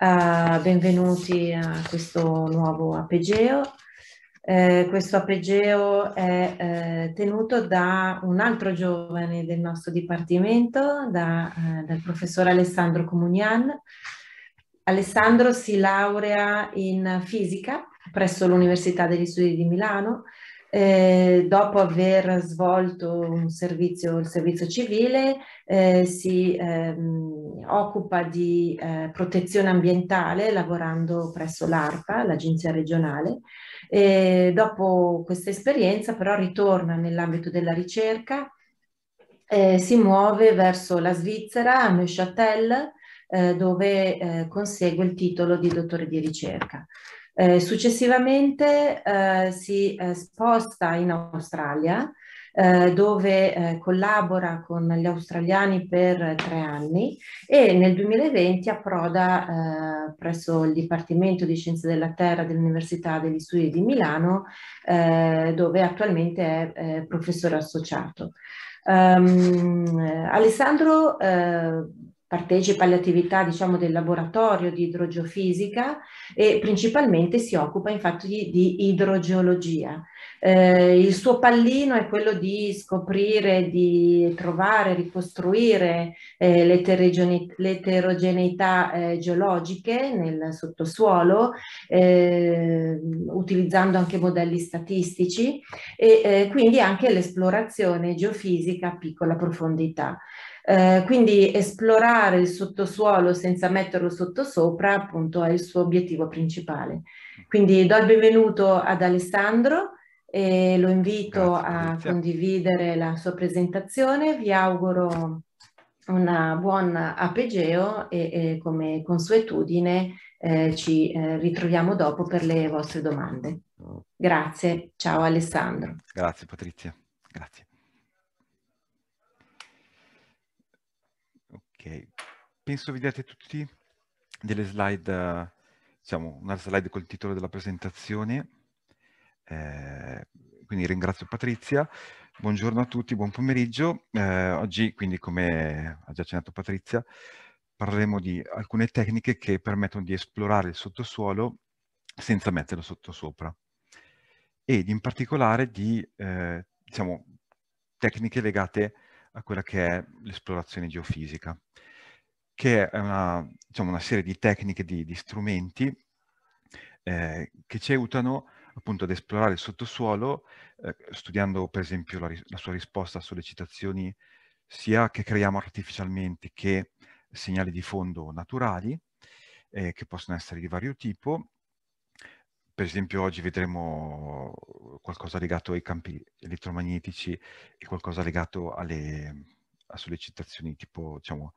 Uh, benvenuti a questo nuovo apegeo. Eh, questo apegeo è eh, tenuto da un altro giovane del nostro dipartimento, da, eh, dal professor Alessandro Comunian. Alessandro si laurea in fisica presso l'Università degli Studi di Milano eh, dopo aver svolto un servizio, il servizio civile, eh, si ehm, occupa di eh, protezione ambientale lavorando presso l'ARPA, l'agenzia regionale. E dopo questa esperienza però ritorna nell'ambito della ricerca, si muove verso la Svizzera, a Neuchâtel, eh, dove eh, consegue il titolo di dottore di ricerca. Eh, successivamente eh, si eh, sposta in Australia eh, dove eh, collabora con gli australiani per tre anni e nel 2020 approda presso il Dipartimento di Scienze della Terra dell'Università degli Studi di Milano dove attualmente è professore associato. Um, Alessandro eh, partecipa alle attività diciamo, del laboratorio di idrogeofisica e principalmente si occupa infatti di, di idrogeologia. Eh, il suo pallino è quello di scoprire, di trovare, ricostruire eh, eterogeneità eh, geologiche nel sottosuolo, eh, utilizzando anche modelli statistici e eh, quindi anche l'esplorazione geofisica a piccola profondità. Eh, quindi esplorare il sottosuolo senza metterlo sottosopra appunto è il suo obiettivo principale. Quindi do il benvenuto ad Alessandro e lo invito Grazie, a condividere la sua presentazione. Vi auguro una buona apegeo e, e come consuetudine eh, ci eh, ritroviamo dopo per le vostre domande. Grazie, ciao Alessandro. Grazie Patrizia. Grazie. penso vediate tutti delle slide, diciamo una slide col titolo della presentazione. Eh, quindi ringrazio Patrizia. Buongiorno a tutti, buon pomeriggio. Eh, oggi, quindi, come ha già accennato Patrizia, parleremo di alcune tecniche che permettono di esplorare il sottosuolo senza metterlo sottosopra. Ed in particolare di, eh, diciamo, tecniche legate a quella che è l'esplorazione geofisica, che è una, diciamo, una serie di tecniche, di, di strumenti eh, che ci aiutano appunto ad esplorare il sottosuolo, eh, studiando per esempio la, la, sua risposta a sollecitazioni sia che creiamo artificialmente che segnali di fondo naturali, eh, che possono essere di vario tipo, per esempio oggi vedremo uhm, qualcosa legato ai campi elettromagnetici e qualcosa legato alle a sollecitazioni tipo, diciamo,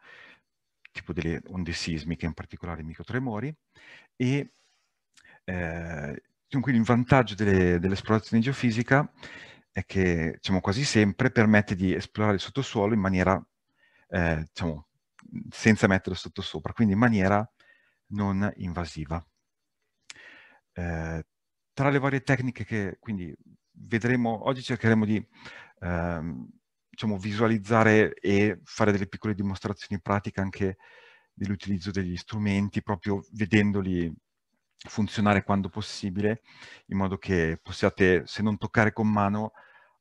tipo delle onde sismiche, in particolare microtremori, e eh, dunque il vantaggio delle, dell'esplorazione geofisica è che diciamo, quasi sempre permette di esplorare il sottosuolo in maniera, eh, diciamo, senza metterlo sottosopra, quindi in maniera non invasiva. Eh, tra le varie tecniche che quindi vedremo, oggi cercheremo di ehm, diciamo, visualizzare e fare delle piccole dimostrazioni pratiche anche dell'utilizzo degli strumenti, proprio vedendoli funzionare quando possibile, in modo che possiate, se non toccare con mano,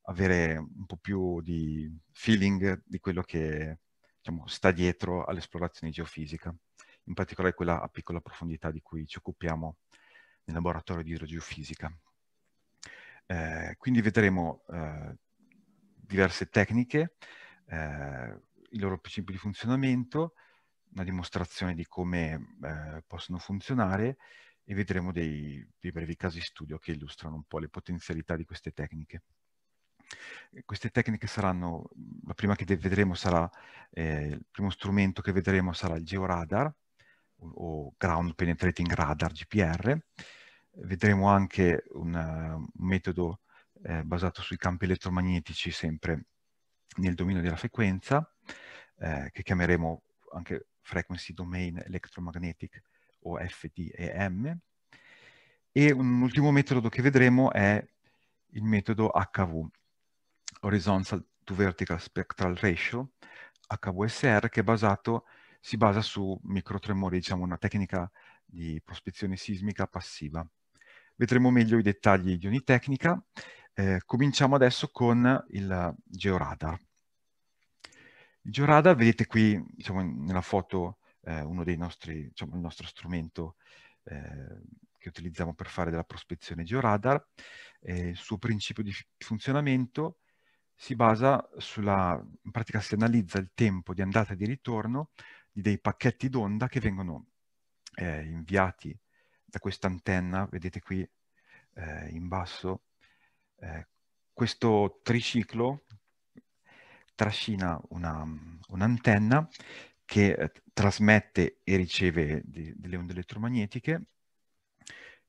avere un po' più di feeling di quello che diciamo, sta dietro all'esplorazione geofisica, in particolare quella a piccola profondità di cui ci occupiamo nel laboratorio di idrogeofisica. Eh, quindi vedremo eh, diverse tecniche, eh, il loro principi di funzionamento, una dimostrazione di come eh, possono funzionare e vedremo dei, dei brevi casi studio che illustrano un po' le potenzialità di queste tecniche. Queste tecniche saranno, la prima che vedremo sarà, eh, il primo strumento che vedremo sarà il georadar o Ground Penetrating Radar, GPR, Vedremo anche un metodo eh, basato sui campi elettromagnetici sempre nel dominio della frequenza, eh, che chiameremo anche Frequency Domain Electromagnetic o FDEM. E un ultimo metodo che vedremo è il metodo HV, Horizontal to Vertical Spectral Ratio, HVSR, che basato, si basa su microtremori, diciamo una tecnica di prospezione sismica passiva vedremo meglio i dettagli di ogni tecnica. Eh, cominciamo adesso con il georadar. Il georadar, vedete qui diciamo, nella foto eh, uno dei nostri, diciamo, il nostro strumento eh, che utilizziamo per fare della prospezione georadar. il suo principio di funzionamento si basa sulla, in pratica si analizza il tempo di andata e di ritorno di dei pacchetti d'onda che vengono eh, inviati da questa antenna, vedete qui eh, in basso, eh, questo triciclo trascina un'antenna un che eh, trasmette e riceve di, delle onde elettromagnetiche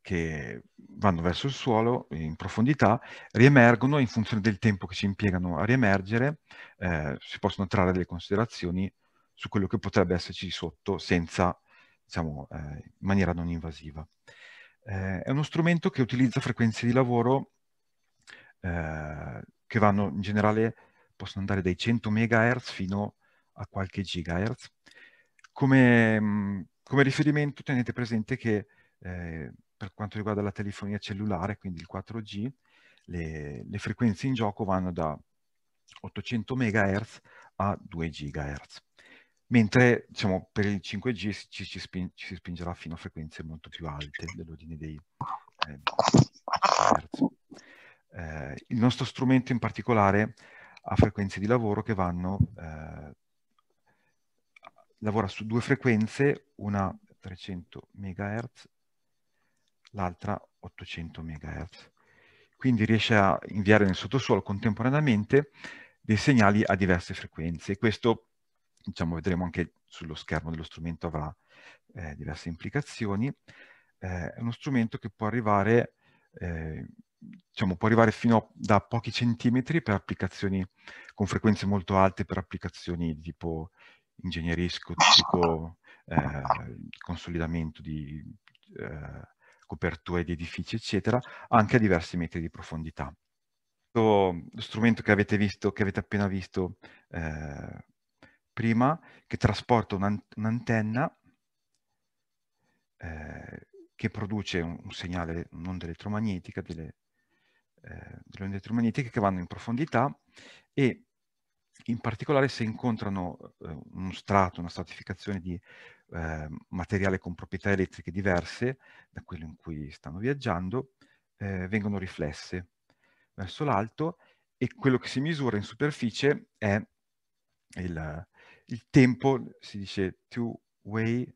che vanno verso il suolo in profondità, riemergono in funzione del tempo che ci impiegano a riemergere, eh, si possono trarre delle considerazioni su quello che potrebbe esserci sotto senza diciamo, eh, in maniera non invasiva. Eh, è uno strumento che utilizza frequenze di lavoro eh, che vanno in generale, possono andare dai 100 MHz fino a qualche gigahertz. Come, come riferimento tenete presente che eh, per quanto riguarda la telefonia cellulare, quindi il 4G, le, le frequenze in gioco vanno da 800 MHz a 2 GHz mentre diciamo, per il 5G ci, ci, sping- ci, si spingerà fino a frequenze molto più alte dell'ordine dei eh, eh, il nostro strumento in particolare ha frequenze di lavoro che vanno, eh, lavora su due frequenze, una 300 MHz, l'altra 800 MHz. Quindi riesce a inviare nel sottosuolo contemporaneamente dei segnali a diverse frequenze. Questo diciamo, vedremo anche sullo schermo dello strumento avrà eh, diverse implicazioni, eh, è uno strumento che può arrivare, eh, diciamo, può arrivare fino a da pochi centimetri per applicazioni con frequenze molto alte per applicazioni di tipo ingegnerisco, tipo eh, consolidamento di eh, coperture di edifici, eccetera, anche a diversi metri di profondità. Lo strumento che avete, visto, che avete appena visto eh, prima che trasporta un'antenna eh, che produce un, un segnale, un'onda elettromagnetica, delle, eh, delle onde elettromagnetiche che vanno in profondità e in particolare se incontrano eh, uno strato, una stratificazione di eh, materiale con proprietà elettriche diverse da quello in cui stanno viaggiando, eh, vengono riflesse verso l'alto e quello che si misura in superficie è il, il tempo, si dice two-way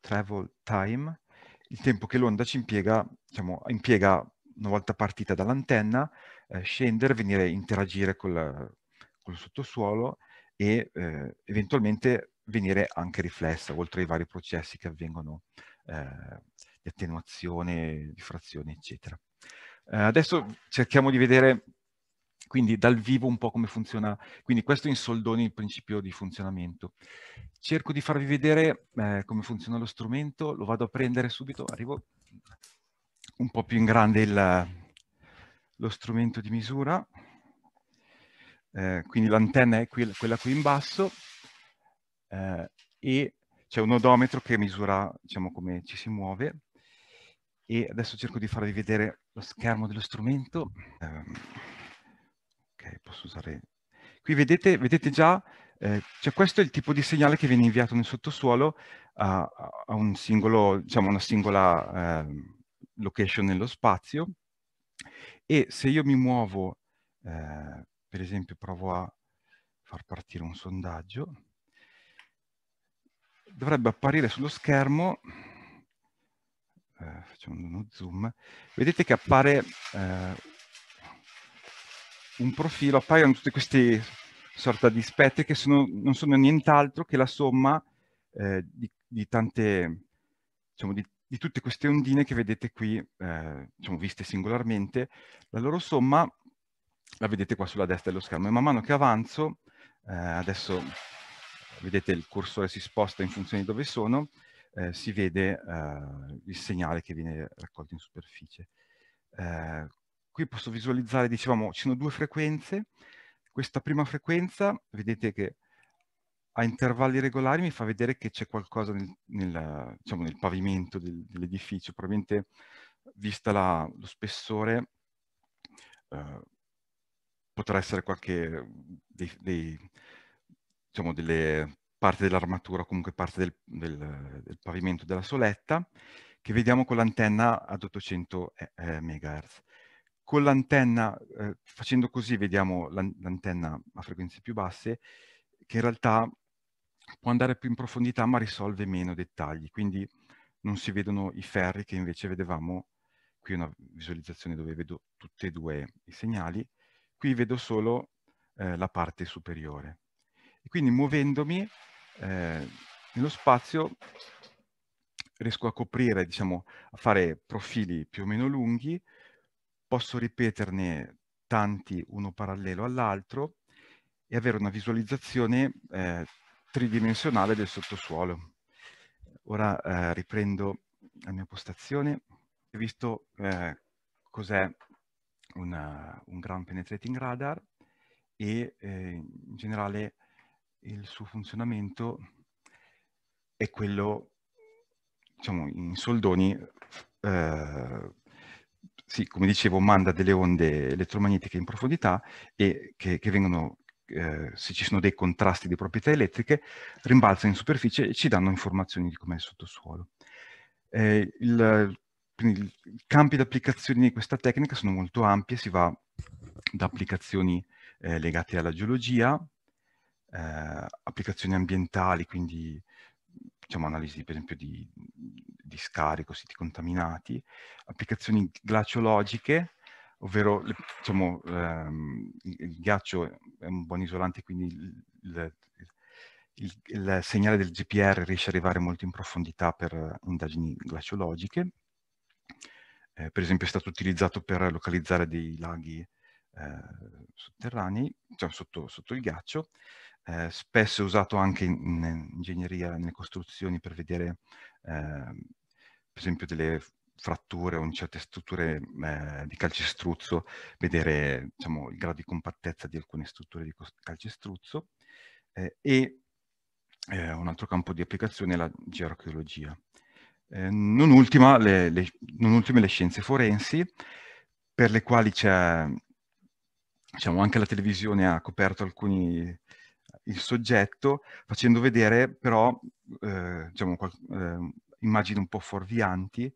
travel time, il tempo che l'onda ci impiega, diciamo, impiega una volta partita dall'antenna, eh, scendere, venire a interagire col, col sottosuolo e eh, eventualmente venire anche riflessa, oltre ai vari processi che avvengono eh, di attenuazione, di frazione, eccetera. Eh, adesso cerchiamo di vedere quindi dal vivo un po' come funziona. Quindi questo in soldoni il principio di funzionamento. Cerco di farvi vedere eh, come funziona lo strumento, lo vado a prendere subito, arrivo un po' più in grande il, lo strumento di misura. Eh, quindi l'antenna è qui, quella qui in basso eh, e c'è un odometro che misura diciamo, come ci si muove e adesso cerco di farvi vedere lo schermo dello strumento. Eh, Ok, posso usare... Qui vedete, vedete già, eh, cioè questo è il tipo di segnale che viene inviato nel sottosuolo a, a un singolo, diciamo una singola eh, location nello spazio. E se io mi muovo, eh, per esempio provo a far partire un sondaggio, dovrebbe apparire sullo schermo, eh, facciamo uno zoom, vedete che appare eh, un profilo appaiono tutte queste sorta di spettri che sono, non sono nient'altro che la somma eh, di, di, tante, diciamo, di, di, tutte queste ondine che vedete qui, eh, diciamo, viste singolarmente, la loro somma la vedete qua sulla destra dello schermo e man mano che avanzo, eh, adesso vedete il cursore si sposta in funzione di dove sono, eh, si vede eh, il segnale che viene raccolto in superficie. Eh, qui posso visualizzare, dicevamo, ci sono due frequenze. Questa prima frequenza, vedete che a intervalli regolari mi fa vedere che c'è qualcosa nel, nel, diciamo, nel pavimento del, dell'edificio, probabilmente vista la, lo spessore eh, potrà essere qualche dei, dei, diciamo, delle parte dell'armatura comunque parte del, del, del, pavimento della soletta che vediamo con l'antenna ad 800 eh, eh, MHz con l'antenna, eh, facendo così vediamo l'antenna a frequenze più basse, che in realtà può andare più in profondità ma risolve meno dettagli, quindi non si vedono i ferri che invece vedevamo, qui una visualizzazione dove vedo tutti e due i segnali, qui vedo solo eh, la parte superiore. E quindi muovendomi eh, nello spazio riesco a coprire, diciamo, a fare profili più o meno lunghi, posso ripeterne tanti uno parallelo all'altro e avere una visualizzazione eh, tridimensionale del sottosuolo. Ora eh, riprendo la mia postazione. Ho visto eh, cos'è un ground penetrating radar e eh, in generale il suo funzionamento è quello, diciamo, in soldoni eh, sì, come dicevo, manda delle onde elettromagnetiche in profondità e che, che vengono, eh, se ci sono dei contrasti di proprietà elettriche, rimbalzano in superficie e ci danno informazioni di com'è il sottosuolo. Eh, il, quindi i campi di applicazione di questa tecnica sono molto ampi, si va da applicazioni eh, legate alla geologia, eh, applicazioni ambientali, quindi diciamo, analisi per esempio di, di scarico, siti contaminati, applicazioni glaciologiche, ovvero diciamo, ehm, il ghiaccio è un buon isolante, quindi il, il, il, il, segnale del GPR riesce ad arrivare molto in profondità per indagini glaciologiche. Eh, per esempio è stato utilizzato per localizzare dei laghi eh, sotterranei, cioè sotto, sotto il ghiaccio. Eh, spesso è usato anche in, in, ingegneria, nelle costruzioni per vedere ehm, esempio delle fratture o in certe strutture eh, di calcestruzzo, vedere diciamo, il grado di compattezza di alcune strutture di calcestruzzo eh, e eh, un altro campo di applicazione è la geoarcheologia. Eh, non, ultima le, le, non ultime le scienze forensi, per le quali c'è, diciamo, anche la televisione ha coperto alcuni il soggetto, facendo vedere però eh, diciamo, qual, ehm, immagini un po' fuorvianti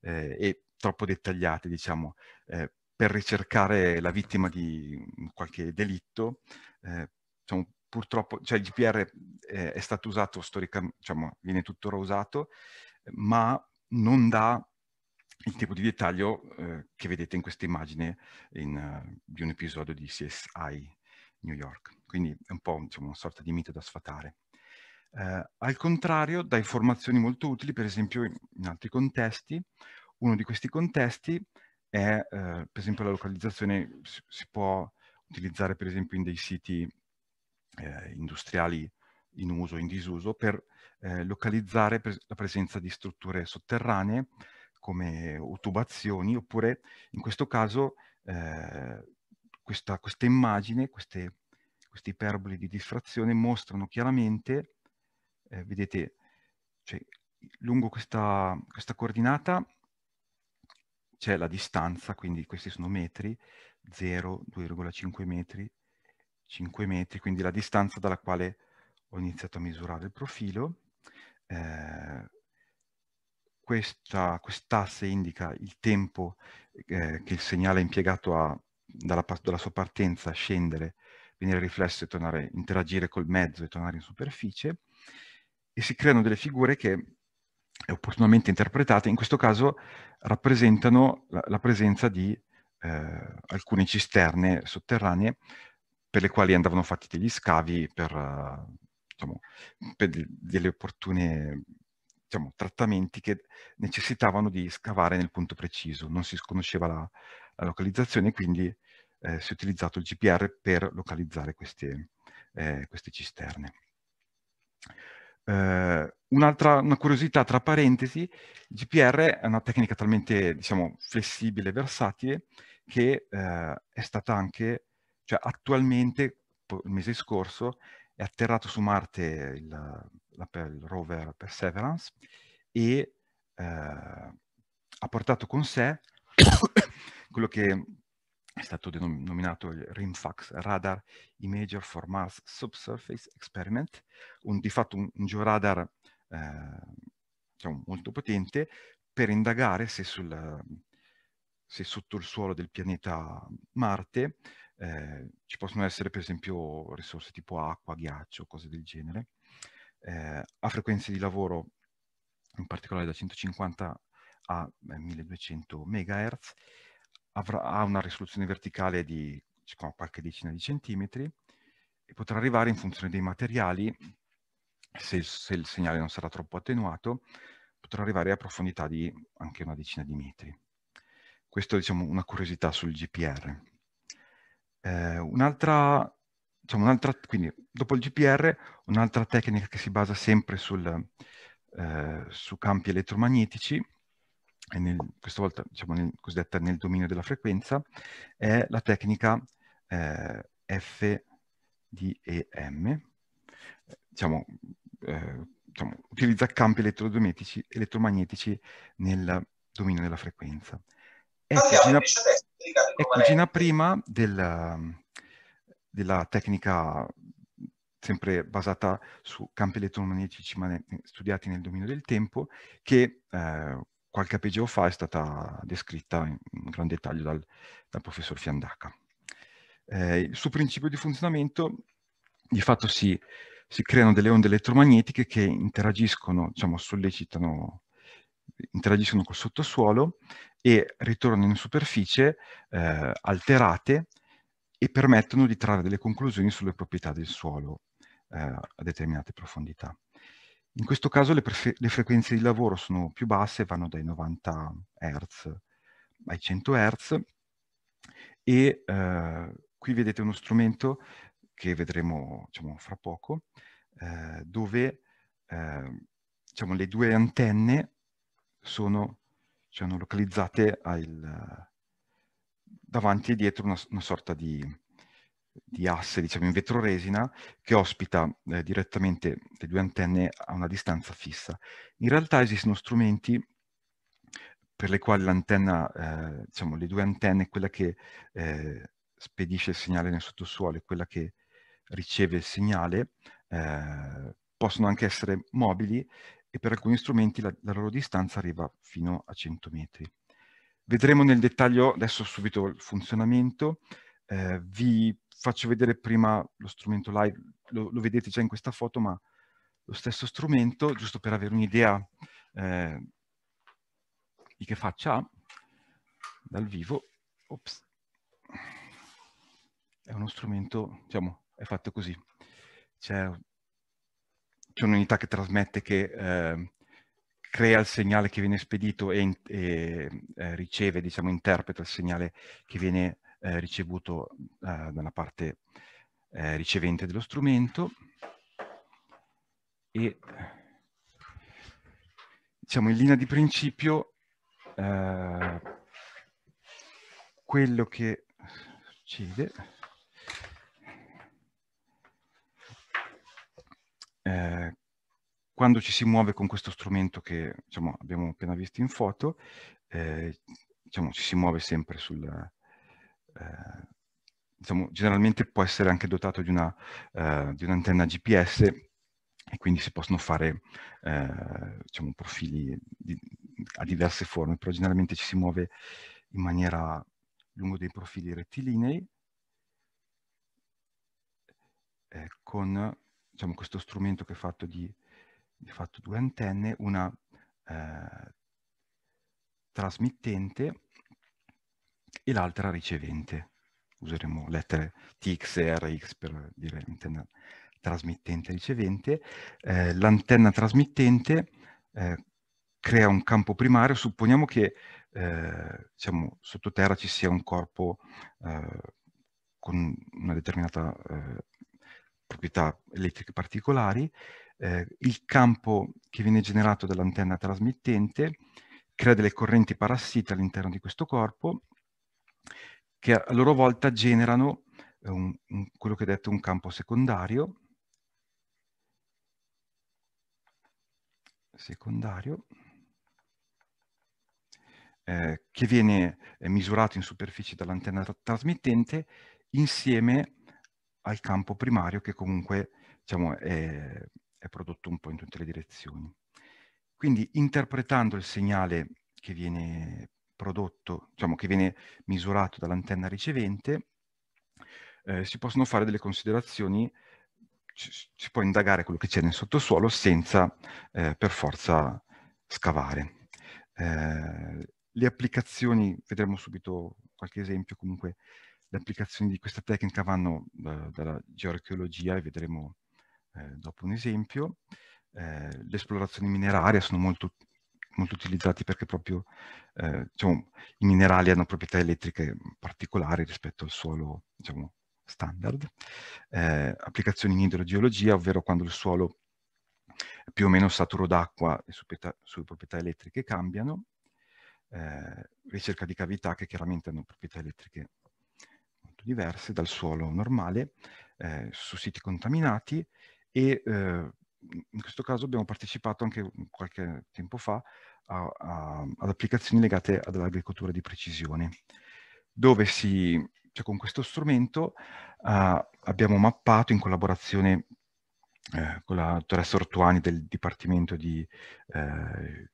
eh, e troppo dettagliate, diciamo, eh, per ricercare la vittima di qualche delitto. Eh, diciamo, purtroppo, cioè il GPR eh, è stato usato storicamente, diciamo, viene tuttora usato, ma non dà il tipo di dettaglio eh, che vedete in questa immagine in, uh, di un episodio di CSI New York. Quindi è un po' diciamo, una sorta di mito da sfatare. Eh, al contrario, dà informazioni molto utili, per esempio in, in altri contesti. Uno di questi contesti è, eh, per esempio, la localizzazione si, si, può utilizzare, per esempio, in dei siti eh, industriali in uso, in disuso, per eh, localizzare per la presenza di strutture sotterranee come tubazioni, oppure in questo caso eh, questa, questa immagine, queste, queste iperboli di diffrazione mostrano chiaramente eh, vedete, cioè, lungo questa, questa coordinata c'è la distanza, quindi questi sono metri, 0, 2,5 metri, 5 metri, quindi la distanza dalla quale ho iniziato a misurare il profilo. Eh, questa quest'asse indica il tempo eh, che il segnale è impiegato a, dalla, dalla, sua partenza a scendere, venire riflesso e tornare, interagire col mezzo e tornare in superficie e si creano delle figure che eh, opportunamente interpretate, in questo caso rappresentano la, la presenza di eh, alcune cisterne sotterranee per le quali andavano fatti degli scavi per, uh, diciamo, per de- delle opportune diciamo, trattamenti che necessitavano di scavare nel punto preciso. Non si sconosceva la, la localizzazione, quindi eh, si è utilizzato il GPR per localizzare queste, eh, queste cisterne. Eh, un'altra una curiosità tra parentesi, il GPR è una tecnica talmente diciamo, flessibile e versatile che eh, è stata anche, cioè attualmente, il mese scorso, è atterrato su Marte il, la, il rover Perseverance e eh, ha portato con sé quello che è stato denominato il RIMFAX Radar Imager for Mars Subsurface Experiment, un, di fatto un, un georadar eh, diciamo, molto potente per indagare se, sul, se, sotto il suolo del pianeta Marte eh, ci possono essere per esempio risorse tipo acqua, ghiaccio, cose del genere, eh, a frequenze di lavoro in particolare da 150 a 1200 eh, MHz avrà, ha una risoluzione verticale di circa qualche decina di centimetri e potrà arrivare in funzione dei materiali, se, se il segnale non sarà troppo attenuato, potrà arrivare a profondità di anche una decina di metri. Questa è diciamo, una curiosità sul GPR. Eh, un'altra, diciamo, un quindi dopo il GPR, un'altra tecnica che si basa sempre sul, eh, su campi elettromagnetici nel, questa volta diciamo nel, cosiddetta nel dominio della frequenza, è la tecnica eh, FDEM, eh, diciamo, eh, diciamo, utilizza campi elettromagnetici nel dominio della frequenza. È cugina, è cugina prima del, della tecnica sempre basata su campi elettromagnetici studiati nel dominio del tempo, che eh, qualche apigeo fa è stata descritta in, in gran dettaglio dal, dal professor Fiandaca. Eh, il suo principio di funzionamento di fatto si, si creano delle onde elettromagnetiche che interagiscono, diciamo, sollecitano, interagiscono col sottosuolo e ritornano in superficie eh, alterate e permettono di trarre delle conclusioni sulle proprietà del suolo eh, a determinate profondità. In questo caso le, prefe- le frequenze di lavoro sono più basse, vanno dai 90 Hz ai 100 Hz e eh, qui vedete uno strumento che vedremo diciamo, fra poco, eh, dove eh, diciamo, le due antenne sono, cioè, localizzate al, davanti e dietro una, una sorta di, di asse, diciamo in vetroresina, che ospita eh, direttamente le due antenne a una distanza fissa. In realtà esistono strumenti per le quali l'antenna, eh, diciamo le due antenne, quella che eh, spedisce il segnale nel sottosuolo e quella che riceve il segnale, eh, possono anche essere mobili e per alcuni strumenti la, la loro distanza arriva fino a 100 metri. Vedremo nel dettaglio adesso subito il funzionamento, eh, vi faccio vedere prima lo strumento live, lo, lo, vedete già in questa foto, ma lo stesso strumento, giusto per avere un'idea eh, di che faccia ha, dal vivo, ops, è uno strumento, diciamo, è fatto così. C'è, un'unità che trasmette che eh, crea il segnale che viene spedito e, e eh, riceve, diciamo, interpreta il segnale che viene eh, ricevuto eh, dalla parte eh, ricevente dello strumento e diciamo in linea di principio eh, quello che succede eh, quando ci si muove con questo strumento che diciamo, abbiamo appena visto in foto, eh, diciamo, ci si muove sempre sul, eh, diciamo, generalmente può essere anche dotato di, una, eh, di un'antenna GPS e quindi si possono fare eh, diciamo, profili di, a diverse forme, però generalmente ci si muove in maniera lungo dei profili rettilinei eh, con diciamo, questo strumento che è fatto di, di fatto due antenne, una eh, trasmittente e l'altra ricevente. Useremo lettere TX e RX per dire antenna trasmittente e ricevente. Eh, l'antenna trasmittente eh, crea un campo primario, supponiamo che eh, diciamo, sottoterra ci sia un corpo eh, con una determinata eh, proprietà elettrica particolari, eh, il campo che viene generato dall'antenna trasmittente crea delle correnti parassite all'interno di questo corpo che a loro volta generano eh, un, un, quello che è detto un campo secondario, secondario eh, che viene eh, misurato in superficie dall'antenna tra trasmittente insieme al campo primario che comunque diciamo, è, è prodotto un po' in tutte le direzioni. Quindi interpretando il segnale che viene prodotto, diciamo che viene misurato dall'antenna ricevente, eh, si possono fare delle considerazioni, si può indagare quello che c'è nel sottosuolo senza eh, per forza scavare. Eh, le applicazioni, vedremo subito qualche esempio comunque, le applicazioni di questa tecnica vanno eh, dalla geoarcheologia e vedremo eh, dopo un esempio. Eh, le esplorazioni minerarie sono molto molto utilizzati perché proprio eh, diciamo, i minerali hanno proprietà elettriche particolari rispetto al suolo diciamo, standard. Eh, applicazioni in idrogeologia, ovvero quando il suolo è più o meno saturo d'acqua e sue proprietà, sue proprietà elettriche cambiano. Eh, ricerca di cavità che chiaramente hanno proprietà elettriche molto diverse dal suolo normale, eh, su siti contaminati e eh, in questo caso abbiamo partecipato anche qualche tempo fa a, a, ad applicazioni legate all'agricoltura di precisione, dove si, cioè con questo strumento uh, abbiamo mappato in collaborazione eh, con la dottoressa Ortuani del Dipartimento di eh,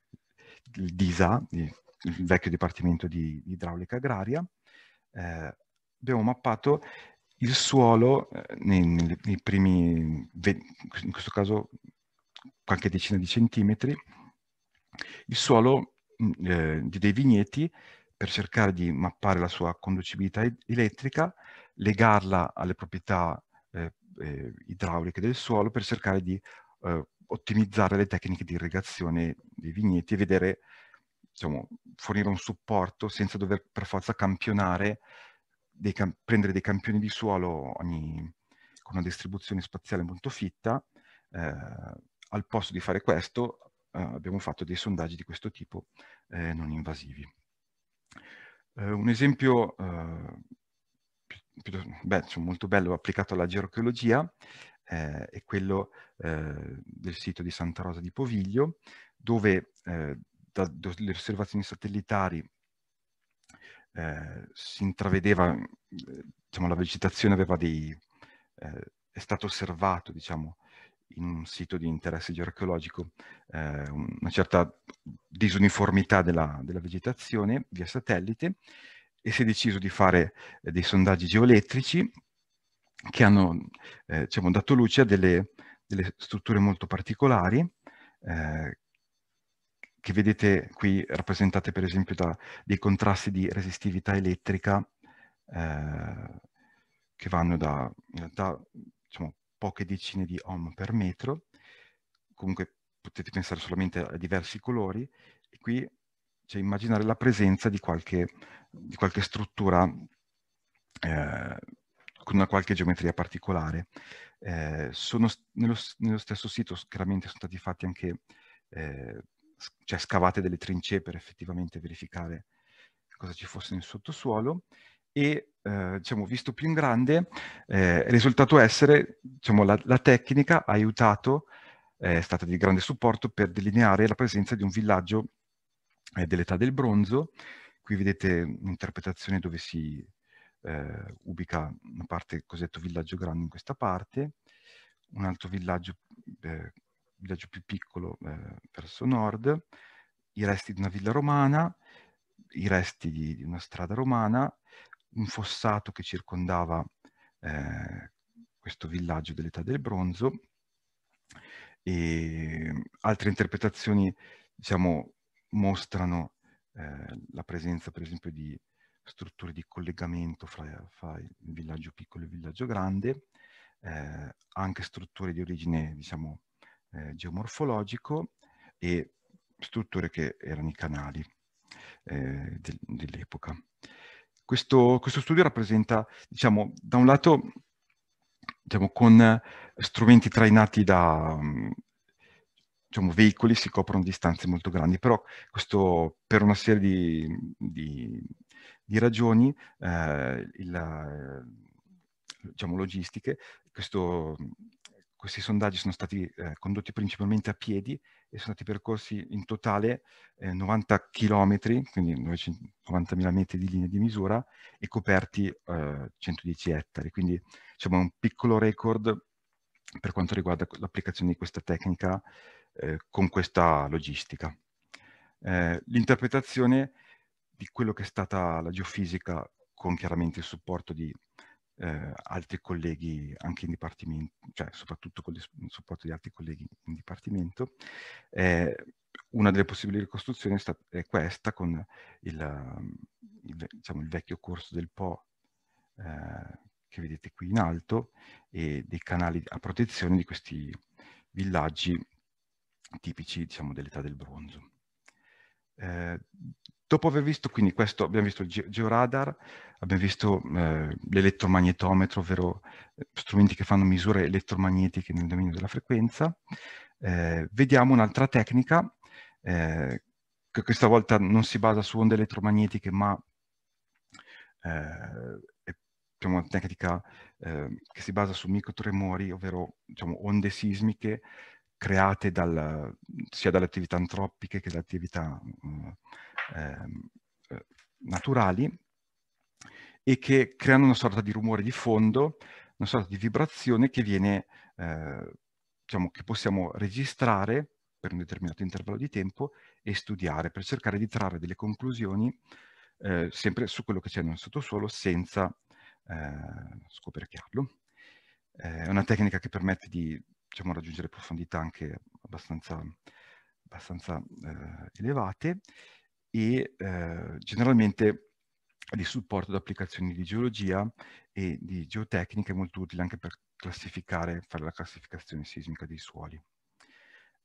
DISA, il vecchio Dipartimento di, di Idraulica Agraria, eh, abbiamo mappato il suolo eh, nei, nei, primi, in questo caso qualche decina di centimetri, il suolo mm, eh, dei vigneti per cercare di mappare la sua conducibilità elettrica, legarla alle proprietà eh, eh, idrauliche del suolo per cercare di eh, ottimizzare le tecniche di irrigazione dei vigneti e vedere, diciamo, fornire un supporto senza dover per forza campionare dei prendere dei campioni di suolo ogni, con una distribuzione spaziale molto fitta, eh, al posto di fare questo eh, abbiamo fatto dei sondaggi di questo tipo eh, non invasivi. Eh, un esempio eh, beh, molto bello applicato alla geoarcheologia eh, è quello del sito di Santa Rosa di Poviglio, dove dalle osservazioni satellitari eh, si intravedeva, eh, diciamo, la vegetazione aveva dei, eh, è stato osservato, diciamo, in un sito di interesse geoarcheologico eh, una certa disuniformità della, della, vegetazione via satellite e si è deciso di fare eh, dei sondaggi geoelettrici che hanno eh, diciamo, dato luce a delle, delle strutture molto particolari che vedete qui rappresentate per esempio da dei contrasti di resistività elettrica eh, che vanno da, da diciamo, poche decine di ohm per metro, comunque potete pensare solamente a diversi colori, e qui cioè, immaginare la presenza di qualche, di qualche struttura eh, con una qualche geometria particolare. Eh, sono, nello, nello, stesso sito chiaramente sono stati fatti anche eh, cioè scavate delle trincee per effettivamente verificare cosa ci fosse nel sottosuolo e eh, diciamo, visto più in grande eh, risultato essere diciamo, la, la tecnica ha aiutato eh, è stata di grande supporto per delineare la presenza di un villaggio eh, dell'età del bronzo. Qui vedete un'interpretazione dove si eh, ubica una parte il cosiddetto villaggio grande in questa parte, un altro villaggio eh, villaggio più piccolo eh, verso nord, i resti di una villa romana, i resti di, di una strada romana, un fossato che circondava eh, questo villaggio dell'età del bronzo e altre interpretazioni diciamo, mostrano eh, la presenza per esempio di strutture di collegamento fra, fra il villaggio piccolo e il villaggio grande, eh, anche strutture di origine diciamo, eh, geomorfologico e strutture che erano i canali eh, del, dell'epoca. Questo, questo, studio rappresenta, diciamo, da un lato, diciamo, con strumenti trainati da diciamo, veicoli si coprono distanze molto grandi, però questo per una serie di, di, di ragioni eh, il, eh, diciamo, logistiche, questo questi sondaggi sono stati eh, condotti principalmente a piedi e sono stati percorsi in totale eh, 90 km, quindi 90.000 metri di linea di misura e coperti eh, 110 ettari. Quindi diciamo un piccolo record per quanto riguarda l'applicazione di questa tecnica eh, con questa logistica. Eh, l'interpretazione di quello che è stata la geofisica con chiaramente il supporto di eh, altri colleghi anche in dipartimento, cioè soprattutto con il supporto di altri colleghi in dipartimento. Eh, una delle possibili ricostruzioni è, questa con il, il, diciamo, il vecchio corso del Po eh, che vedete qui in alto e dei canali a protezione di questi villaggi tipici diciamo, dell'età del bronzo. Eh, Dopo aver visto quindi questo, abbiamo visto il georadar, abbiamo visto eh, l'elettromagnetometro, ovvero eh, strumenti che fanno misure elettromagnetiche nel dominio della frequenza, eh, vediamo un'altra tecnica eh, che questa volta non si basa su onde elettromagnetiche ma eh, è diciamo, una tecnica eh, che si basa su microtremori, ovvero diciamo, onde sismiche create dal, sia dalle attività antropiche che dalle attività... Mh, Ehm, eh, naturali e che creano una sorta di rumore di fondo, una sorta di vibrazione che viene, eh, diciamo, che possiamo registrare per un determinato intervallo di tempo e studiare per cercare di trarre delle conclusioni eh, sempre su quello che c'è nel sottosuolo senza eh, scoperchiarlo. Eh, è una tecnica che permette di diciamo, raggiungere profondità anche abbastanza abbastanza eh, elevate e eh, generalmente di supporto ad applicazioni di geologia e di geotecnica è molto utile anche per classificare, fare la classificazione sismica dei suoli.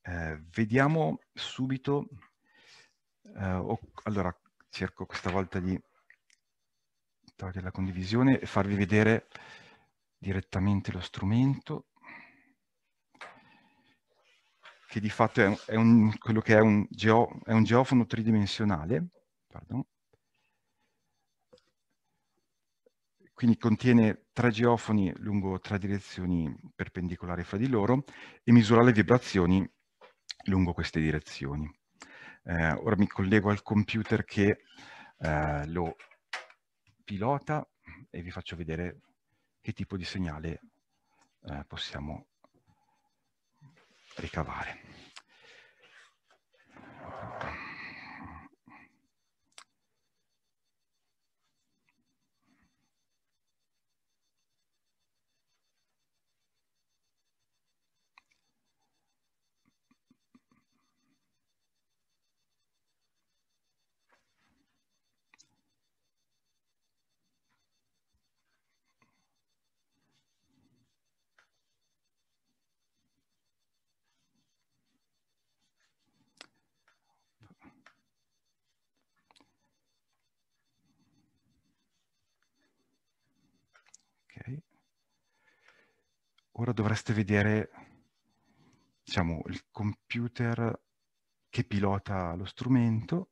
Eh, vediamo subito, eh, oh, allora cerco questa volta di togliere la condivisione e farvi vedere direttamente lo strumento che di fatto è, un, è un, quello che è un, geo, è un geofono tridimensionale, pardon, quindi contiene tre geofoni lungo tre direzioni perpendicolari fra di loro e misura le vibrazioni lungo queste direzioni. Eh, ora mi collego al computer che eh, lo pilota e vi faccio vedere che tipo di segnale eh, possiamo ricavare. Thank you. ora dovreste vedere diciamo, il computer che pilota lo strumento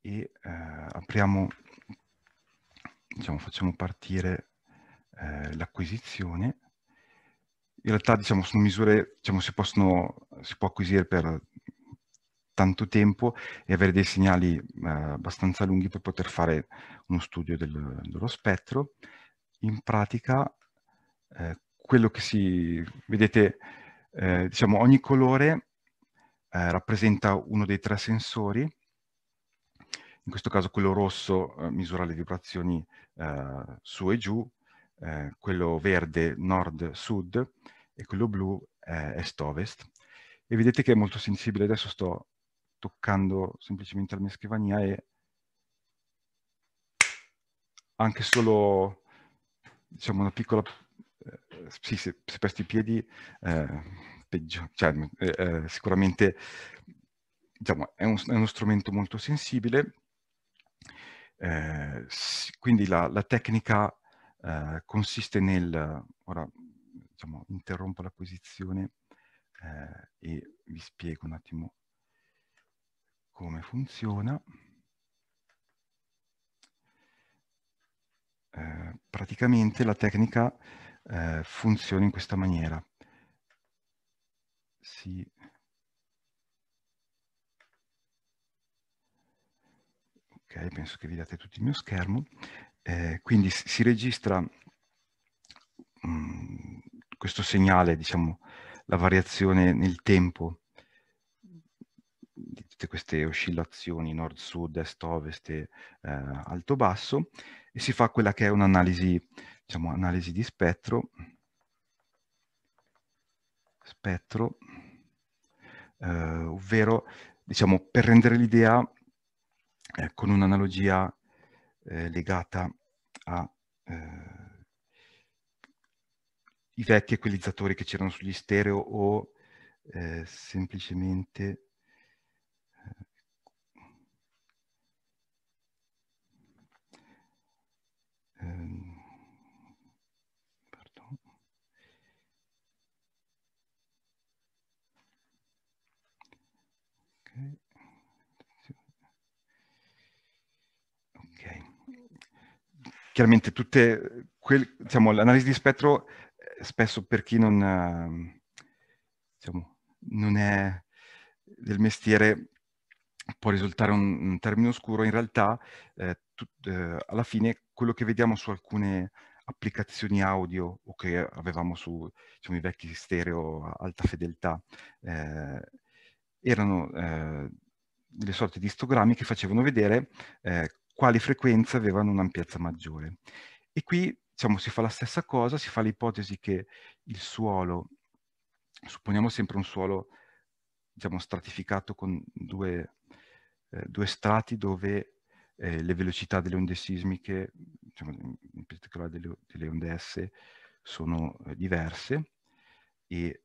e eh, apriamo, diciamo, facciamo partire eh, l'acquisizione. In realtà diciamo, sono misure, diciamo, si, si può acquisire per tanto tempo e avere dei segnali eh, abbastanza lunghi per poter fare uno studio del, dello spettro. In pratica eh, quello che si... vedete, eh, diciamo, ogni colore eh, rappresenta uno dei tre sensori, in questo caso quello rosso eh, misura le vibrazioni eh, su e giù, quello verde nord-sud e quello blu est-ovest. E vedete che è molto sensibile, adesso sto toccando semplicemente la mia scrivania e anche solo diciamo, una piccola eh, sì, se, se presti i piedi, eh, peggio, cioè, mm, eh, eh, sicuramente diciamo, è, un, è, uno strumento molto sensibile, eh, quindi la, la tecnica eh, consiste nel, ora diciamo, interrompo la posizione e vi spiego un attimo come funziona. praticamente la tecnica eh, funzioni in questa maniera. Si... Ok, penso che vediate tutto il mio schermo. Eh, quindi si registra mh, mm, questo segnale, diciamo, la variazione nel tempo di tutte queste oscillazioni nord-sud, est-ovest e eh, alto-basso e si fa quella che è un'analisi diciamo analisi di spettro, spettro, eh, ovvero diciamo per rendere l'idea eh, con un'analogia eh, legata a eh, i vecchi equalizzatori che c'erano sugli stereo o eh, semplicemente eh, ehm, chiaramente tutte, quel, diciamo, l'analisi di spettro eh, spesso per chi non, diciamo, non è del mestiere può risultare un, un termine oscuro, in realtà eh, tut, eh, alla fine quello che vediamo su alcune applicazioni audio o che avevamo su diciamo, i vecchi stereo a alta fedeltà eh, erano delle eh, sorte di istogrammi che facevano vedere eh, quali frequenze avevano un'ampiezza maggiore. E qui diciamo, si fa la stessa cosa, si fa l'ipotesi che il suolo, supponiamo sempre un suolo diciamo, stratificato con due, eh, due strati dove eh, le velocità delle onde sismiche, diciamo, in particolare delle, delle, onde S, sono eh, diverse e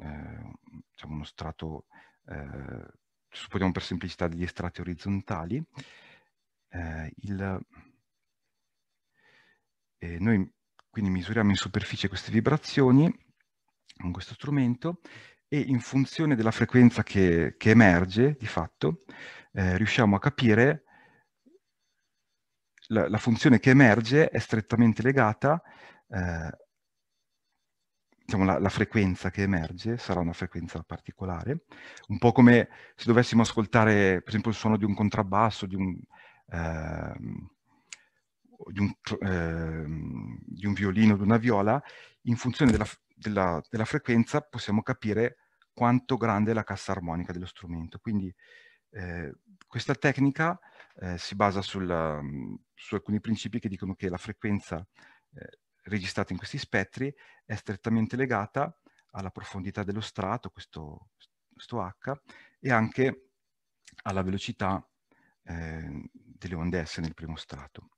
eh, diciamo uno strato, eh, supponiamo per semplicità degli strati orizzontali, eh, il, eh, noi quindi misuriamo in superficie queste vibrazioni con questo strumento e in funzione della frequenza che, che emerge, di fatto, eh, riusciamo a capire la, la, funzione che emerge è strettamente legata, eh, diciamo la, la, frequenza che emerge sarà una frequenza particolare, un po' come se dovessimo ascoltare per esempio il suono di un contrabbasso, di un, Ehm, di un, eh, di un, violino o di una viola, in funzione della, della, della, frequenza possiamo capire quanto grande è la cassa armonica dello strumento. Quindi eh, questa tecnica eh, si basa sulla, mm, su alcuni principi che dicono che la frequenza eh, registrata in questi spettri è strettamente legata alla profondità dello strato, questo, questo H, e anche alla velocità ehm, delle onde S nel primo strato.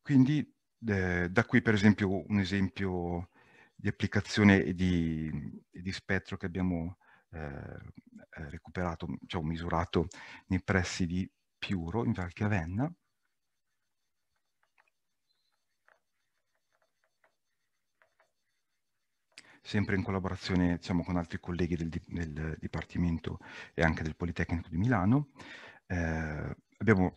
Quindi eh, da qui per esempio un esempio di applicazione di, di, spettro che abbiamo eh, eh recuperato, cioè misurato nei pressi di Piuro in Val Chiavenna. sempre in collaborazione diciamo, con altri colleghi del, del, Dipartimento e anche del Politecnico di Milano. Eh, abbiamo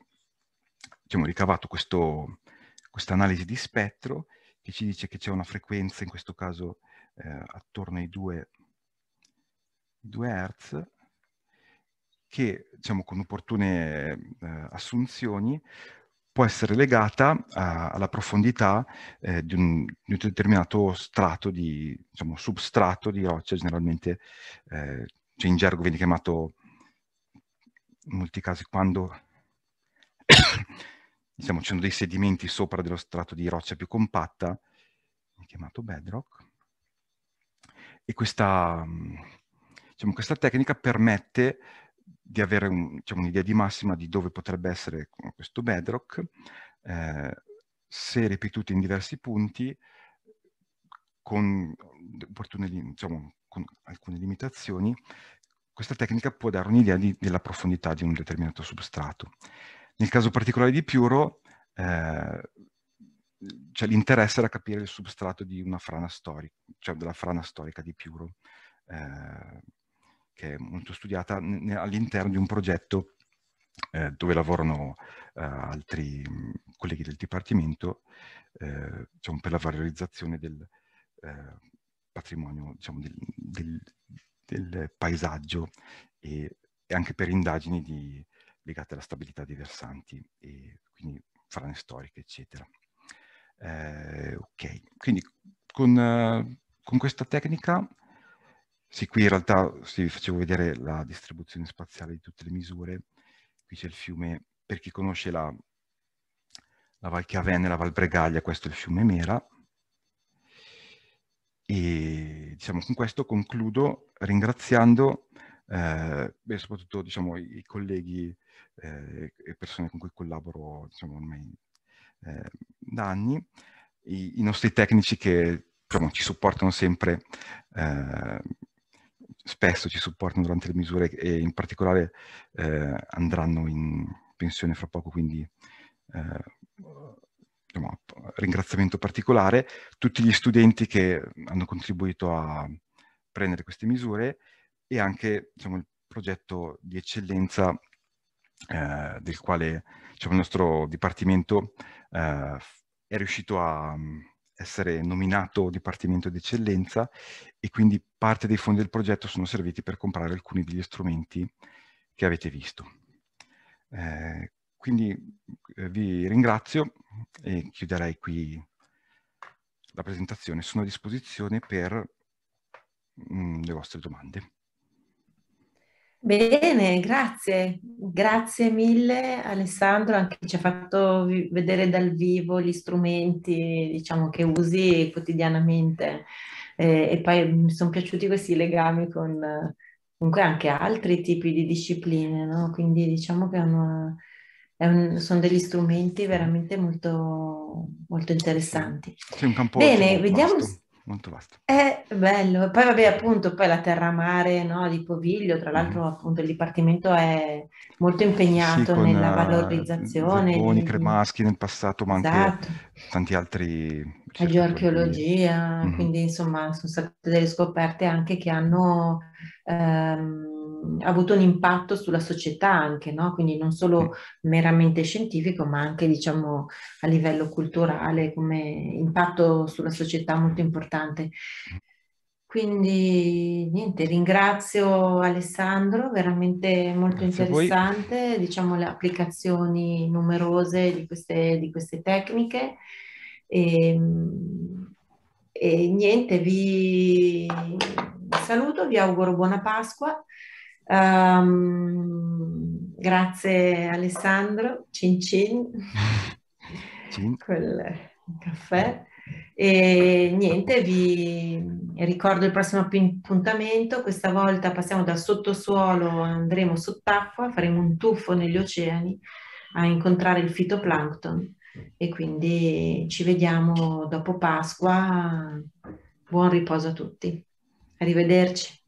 diciamo, ricavato questa analisi di spettro che ci dice che c'è una frequenza, in questo caso eh, attorno ai 2, 2 Hz, che diciamo, con opportune eh, assunzioni può essere legata eh, alla profondità eh, di, un, di, un, determinato strato di, diciamo, substrato di roccia, generalmente eh, cioè in gergo viene chiamato in molti casi quando diciamo, ci sono dei sedimenti sopra dello strato di roccia più compatta, chiamato bedrock, e questa, diciamo, questa tecnica permette di avere un, diciamo, un'idea di massima di dove potrebbe essere questo bedrock, eh, se ripetuto in diversi punti, con, diciamo, con alcune limitazioni, questa tecnica può dare un'idea di, della profondità di un determinato substrato. Nel caso particolare di Piuro, eh, cioè, l'interesse era capire il substrato di una frana storica, cioè della frana storica di Piuro, eh, che è molto studiata all'interno di un progetto eh, dove lavorano eh, altri colleghi del Dipartimento eh, diciamo, per la valorizzazione del eh, patrimonio, diciamo, del, del, del, paesaggio e, e, anche per indagini di legate alla stabilità dei versanti e quindi frane storiche, eccetera. Eh, ok, quindi con, eh, con, questa tecnica, sì, qui in realtà sì, vi facevo vedere la distribuzione spaziale di tutte le misure, qui c'è il fiume, per chi conosce la, la Val Chiaven e la Val Bregaglia, questo è il fiume Mera, e diciamo, con questo concludo ringraziando eh, soprattutto diciamo, i colleghi eh, persone con cui collaboro diciamo, ormai eh, da anni, I, i nostri tecnici che diciamo, ci supportano sempre, eh, spesso ci supportano durante le misure e in particolare eh, andranno in pensione fra poco, quindi diciamo, ringraziamento particolare, tutti gli studenti che hanno contribuito a prendere queste misure e anche diciamo, il progetto di eccellenza eh, del quale diciamo, il nostro dipartimento eh, è riuscito a mm, essere nominato Dipartimento d'eccellenza e quindi parte dei fondi del progetto sono serviti per comprare alcuni degli strumenti che avete visto. Eh, quindi eh, vi ringrazio e chiuderei qui la presentazione. Sono a disposizione per mh, mm, le vostre domande. Bene, grazie, grazie mille Alessandro, anche ci ha fatto vedere dal vivo gli strumenti diciamo, che usi quotidianamente eh, e poi mi sono piaciuti questi legami con comunque anche altri tipi di discipline, no? quindi diciamo che è una, è un, sono degli strumenti veramente molto, molto interessanti. Bene, vediamo... Vasto molto vasto. È bello, poi vabbè appunto, poi la terramare no, di Poviglio, tra l'altro mm. appunto il Dipartimento è molto impegnato sì, nella eh, valorizzazione. Zepponi, di... Cremaschi nel passato, ma esatto. anche tanti altri... La geoarcheologia, mm. Mm-hmm. quindi insomma sono state delle scoperte anche che hanno... Ehm, ha avuto un impatto sulla società anche, no? quindi non solo meramente scientifico, ma anche diciamo, a livello culturale come impatto sulla società molto importante. Quindi niente, ringrazio Alessandro, veramente molto Grazie interessante, diciamo le applicazioni numerose di queste, di queste tecniche. E, ehm, e niente, vi saluto, vi auguro buona Pasqua Um, grazie Alessandro, cin cin, cin. col caffè. E niente, vi ricordo il prossimo appuntamento. Questa volta passiamo dal sottosuolo, andremo sott'acqua, faremo un tuffo negli oceani a incontrare il fitoplancton e quindi ci vediamo dopo Pasqua. Buon riposo a tutti. Arrivederci.